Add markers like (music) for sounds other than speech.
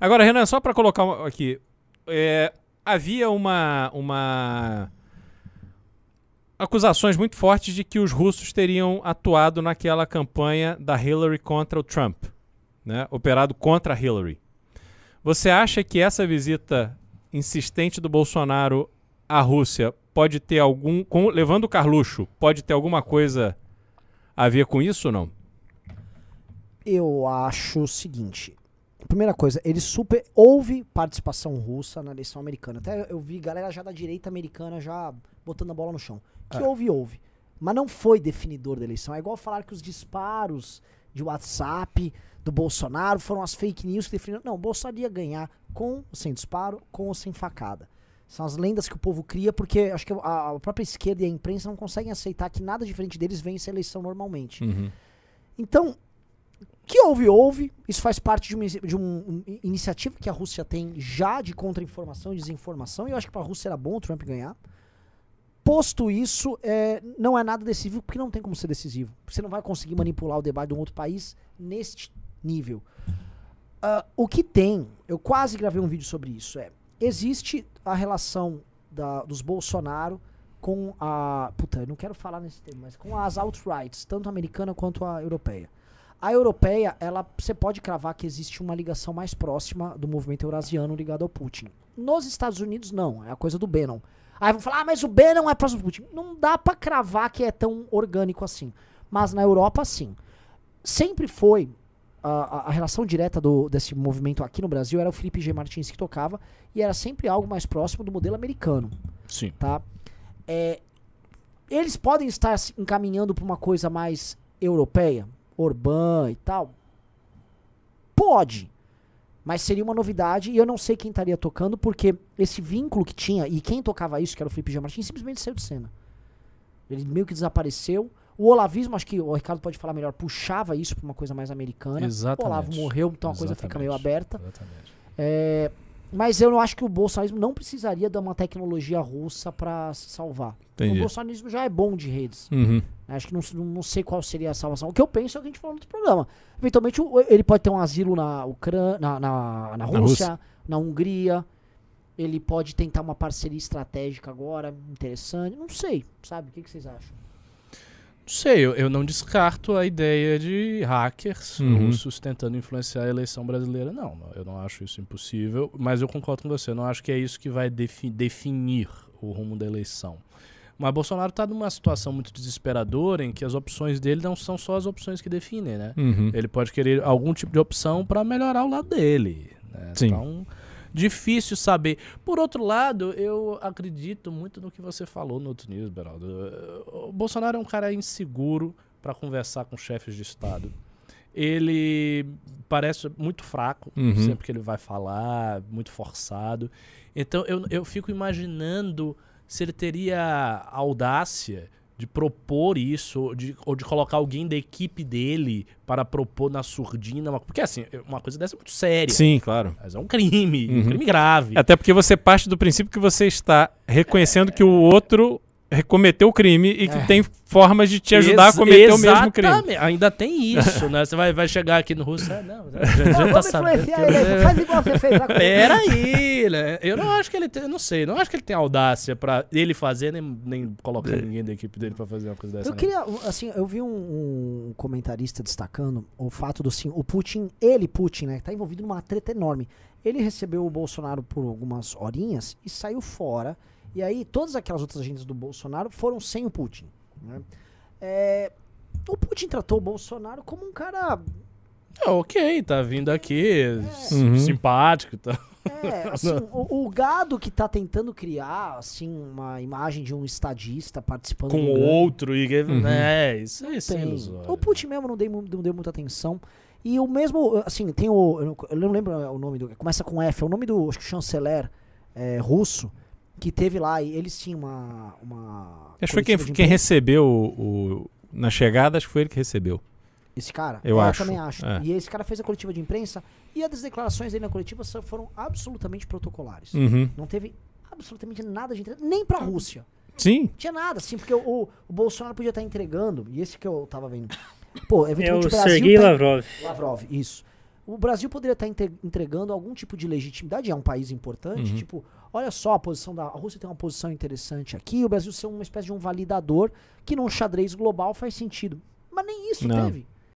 Agora, Renan, só para colocar aqui. É, havia uma, uma. acusações muito fortes de que os russos teriam atuado naquela campanha da Hillary contra o Trump, né? operado contra a Hillary. Você acha que essa visita insistente do Bolsonaro à Rússia pode ter algum. Com, levando o Carluxo, pode ter alguma coisa a ver com isso ou não? Eu acho o seguinte: primeira coisa, ele super houve participação russa na eleição americana. Até eu vi galera já da direita americana já botando a bola no chão. Que é. houve, houve. Mas não foi definidor da eleição. É igual falar que os disparos de WhatsApp do Bolsonaro foram as fake news que definiram. Não, o Bolsonaro ia ganhar com ou sem disparo, com ou sem facada. São as lendas que o povo cria, porque acho que a, a própria esquerda e a imprensa não conseguem aceitar que nada diferente deles vence a eleição normalmente. Uhum. Então, que houve, houve. Isso faz parte de uma, de uma iniciativa que a Rússia tem já de contra-informação e desinformação. E eu acho que para a Rússia era bom o Trump ganhar. Posto isso, é, não é nada decisivo, porque não tem como ser decisivo. Você não vai conseguir manipular o debate de um outro país neste nível. Uh, o que tem, eu quase gravei um vídeo sobre isso, é existe a relação da, dos Bolsonaro com a. Puta, eu não quero falar nesse tema, mas com as alt-rights, tanto americana quanto a europeia. A europeia, ela você pode cravar que existe uma ligação mais próxima do movimento eurasiano ligado ao Putin. Nos Estados Unidos, não. É a coisa do Bannon. Aí vão falar, ah, mas o Bannon é próximo do Putin. Não dá para cravar que é tão orgânico assim. Mas na Europa, sim. Sempre foi. A, a, relação direta do, desse movimento aqui no Brasil era o Felipe G. Martins que tocava e era sempre algo mais próximo do modelo americano. Sim. Tá? É, eles podem estar encaminhando para uma coisa mais europeia? Orbán e tal? Pode. Mas seria uma novidade e eu não sei quem estaria tocando, porque esse vínculo que tinha e quem tocava isso, que era o Felipe G. Martins, simplesmente saiu de cena. Ele meio que desapareceu. O olavismo, acho que o Ricardo pode falar melhor, puxava isso para uma coisa mais americana. Exatamente. O Olavo morreu, então a Exatamente. coisa fica meio aberta. Exatamente. É, mas eu acho que o bolsonarismo não precisaria de uma tecnologia russa para se salvar. Entendi. O bolsonarismo já é bom de redes. Uhum. Né, acho que não, não sei qual seria a salvação. O que eu penso é o que a gente falou no programa. Eventualmente ele pode ter um asilo na Ucrânia, na, na, na, Rússia, na, Rússia, na Hungria. Ele pode tentar uma parceria estratégica agora, interessante. Não sei, sabe? O que, que vocês acham? sei, eu, eu não descarto a ideia de hackers uhum. russos tentando influenciar a eleição brasileira, não. Eu não acho isso impossível, mas eu concordo com você. Eu não acho que é isso que vai defi definir o rumo da eleição. Mas Bolsonaro está numa situação muito desesperadora em que as opções dele não são só as opções que definem, né? Uhum. Ele pode querer algum tipo de opção para melhorar o lado dele. Né? Sim. Então, difícil saber. Por outro lado, eu acredito muito no que você falou no outro news, Beraldo. Eh, o Bolsonaro é um cara inseguro para conversar com chefes de Estado. Ele parece muito fraco, uhum. sempre que ele vai falar, muito forçado. Então eu, eu fico imaginando se ele teria audácia de propor isso, ou de, ou de colocar alguém da equipe dele para propor na surdina. porque, assim, é, uma coisa dessa é muito séria. Sim, claro. Mas é um crime, uhum. um crime grave. Até porque você parte do princípio que você está reconhecendo é... que o outro cometeu o crime e que é. tem formas de te ajudar Ex a cometer o mesmo crime. Ainda tem isso, né? Você vai, vai chegar aqui no russo, é, não, já, né? já tá sabendo. Eu... faz igual você fez lá. Peraí, né? Eu não acho que ele tem, não sei, não acho que ele tem audácia pra ele fazer, nem, nem colocar é. ninguém da equipe dele pra fazer uma coisa dessa. Eu queria, assim, eu vi um, um, comentarista destacando o fato do, assim, o Putin, ele, Putin, né, tá envolvido numa treta enorme. Ele recebeu o Bolsonaro por algumas horinhas e saiu fora e aí, todas aquelas outras agendas do Bolsonaro foram sem o Putin. Né? É, o Putin tratou o Bolsonaro como um cara. É, ok, tá vindo aqui, é. uhum. simpático e tá. tal. É, assim, (laughs) o, o, gado que tá tentando criar, assim, uma imagem de um estadista participando... Com o outro e... Uhum. É, isso, é ilusório. O Putin mesmo não, dei, não deu muita atenção. E o mesmo, assim, tem o... Eu não lembro o nome do... Começa com F, é o nome do acho que chanceler é, russo que teve lá e eles tinham uma. uma acho que foi quem, quem recebeu o, o, na chegada, acho que foi ele que recebeu. Esse cara? Eu, é, eu acho. também acho. É. E esse cara fez a coletiva de imprensa e as declarações dele na coletiva foram absolutamente protocolares. Uhum. Não teve absolutamente nada de interesse, nem pra Rússia. Sim. Não tinha nada, sim porque o, o, o, Bolsonaro podia estar entregando, e esse que eu tava vendo. Pô, eventualmente é o, o Brasil. Sergei tá... Lavrov. Lavrov, isso o Brasil poderia tá estar entregando algum tipo de legitimidade, é um país importante, uhum. tipo, olha só a posição da a Rússia tem uma posição interessante aqui, o Brasil ser uma espécie de um validador que num xadrez global faz sentido. Mas nem isso não. teve.